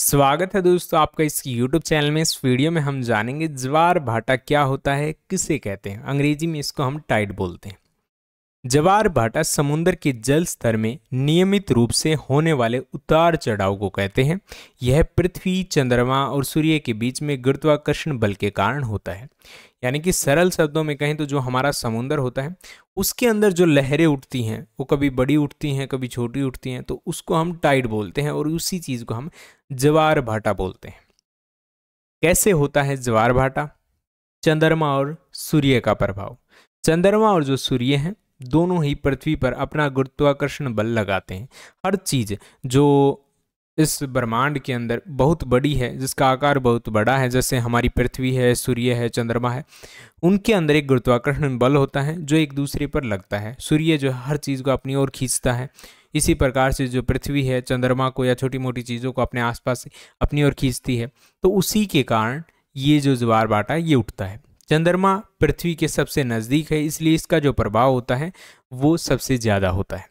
स्वागत है दोस्तों आपका इस YouTube चैनल में इस वीडियो में हम जानेंगे ज्वार भाटा क्या होता है किसे कहते हैं अंग्रेजी में इसको हम टाइट बोलते हैं जवार भाटा समुद्र के जल स्तर में नियमित रूप से होने वाले उतार चढ़ाव को कहते हैं यह पृथ्वी चंद्रमा और सूर्य के बीच में गुरुत्वाकर्षण बल के कारण होता है यानी कि सरल शब्दों में कहें तो जो हमारा समुद्र होता है उसके अंदर जो लहरें उठती हैं वो कभी बड़ी उठती हैं कभी छोटी उठती हैं तो उसको हम टाइट बोलते हैं और उसी चीज़ को हम जवार भाटा बोलते हैं कैसे होता है जवार भाटा चंद्रमा और सूर्य का प्रभाव चंद्रमा और जो सूर्य हैं दोनों ही पृथ्वी पर अपना गुरुत्वाकर्षण बल लगाते हैं हर चीज़ जो इस ब्रह्मांड के अंदर बहुत बड़ी है जिसका आकार बहुत बड़ा है जैसे हमारी पृथ्वी है सूर्य है चंद्रमा है उनके अंदर एक गुरुत्वाकर्षण बल होता है जो एक दूसरे पर लगता है सूर्य जो हर चीज़ को अपनी ओर खींचता है इसी प्रकार से जो पृथ्वी है चंद्रमा को या छोटी मोटी चीज़ों को अपने आसपास अपनी ओर खींचती है तो उसी के कारण ये जो ज्वार बाटा ये उठता है चंद्रमा पृथ्वी के सबसे नज़दीक है इसलिए इसका जो प्रभाव होता है वो सबसे ज़्यादा होता है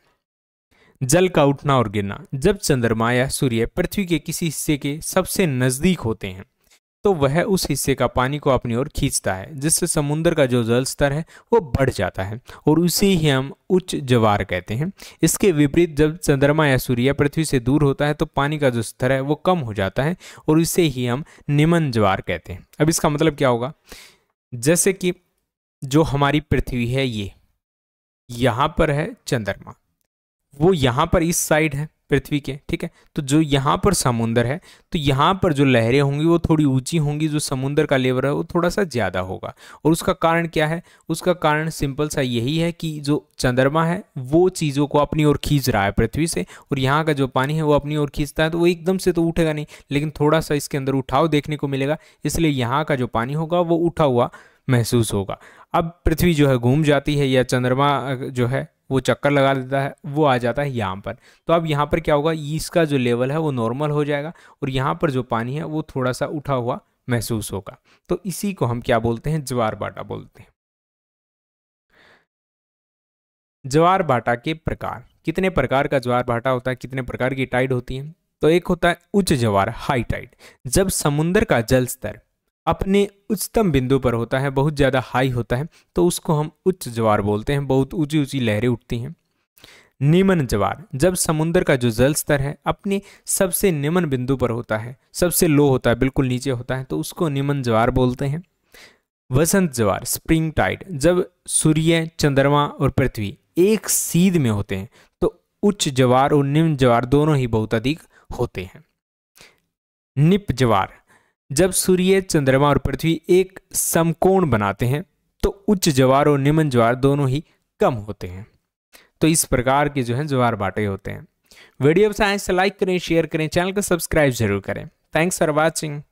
जल का उठना और गिरना जब चंद्रमा या सूर्य पृथ्वी के किसी हिस्से के सबसे नज़दीक होते हैं तो वह उस हिस्से का पानी को अपनी ओर खींचता है जिससे समुद्र का जो जल स्तर है वो बढ़ जाता है और उसे ही हम उच्च जवार कहते हैं इसके विपरीत जब चंद्रमा या सूर्य पृथ्वी से दूर होता है तो पानी का जो स्तर है वो कम हो जाता है और इसे ही हम निमन ज्वार कहते हैं अब इसका मतलब क्या होगा जैसे कि जो हमारी पृथ्वी है ये यहाँ पर है चंद्रमा वो यहाँ पर इस साइड है पृथ्वी के ठीक है तो जो यहाँ पर समुंदर है तो यहाँ पर जो लहरें होंगी वो थोड़ी ऊंची होंगी जो समुंदर का लेवल है वो थोड़ा सा ज़्यादा होगा और उसका कारण क्या है उसका कारण सिंपल सा यही है कि जो चंद्रमा है वो चीज़ों को अपनी ओर खींच रहा है पृथ्वी से और यहाँ का जो पानी है वो अपनी ओर खींचता है तो वो एकदम से तो उठेगा नहीं लेकिन थोड़ा सा इसके अंदर उठाव देखने को मिलेगा इसलिए यहाँ का जो पानी होगा वो उठा हुआ महसूस होगा अब पृथ्वी जो है घूम जाती है या चंद्रमा जो है वो चक्कर लगा देता है वो आ जाता है यहाँ पर तो अब यहाँ पर क्या होगा इसका जो लेवल है वो नॉर्मल हो जाएगा और यहाँ पर जो पानी है वो थोड़ा सा उठा हुआ महसूस होगा तो इसी को हम क्या बोलते हैं ज्वार बाटा बोलते हैं ज्वार बाटा के प्रकार कितने प्रकार का ज्वार बाटा होता है कितने प्रकार की टाइड होती है तो एक होता है उच्च ज्वार हाई टाइड जब समुद्र का जल स्तर अपने उच्चतम बिंदु पर होता है बहुत ज़्यादा हाई होता है तो उसको हम उच्च ज्वार बोलते हैं बहुत ऊंची ऊंची लहरें उठती हैं निमन ज्वार जब समुद्र का जो जल स्तर है अपने सबसे निमन बिंदु पर होता है सबसे लो होता है बिल्कुल नीचे होता है तो उसको निमन ज्वार बोलते हैं वसंत ज्वार स्प्रिंग टाइड जब सूर्य चंद्रमा और पृथ्वी एक सीध में होते हैं तो उच्च ज्वार और निम्न ज्वार दोनों ही बहुत अधिक होते हैं निप ज्वार जब सूर्य चंद्रमा और पृथ्वी एक समकोण बनाते हैं तो उच्च ज्वार और निम्न ज्वार दोनों ही कम होते हैं तो इस प्रकार के जो है ज्वार बांटे होते हैं वीडियो साइंस से तो लाइक करें शेयर करें चैनल को सब्सक्राइब जरूर करें थैंक्स फॉर वॉचिंग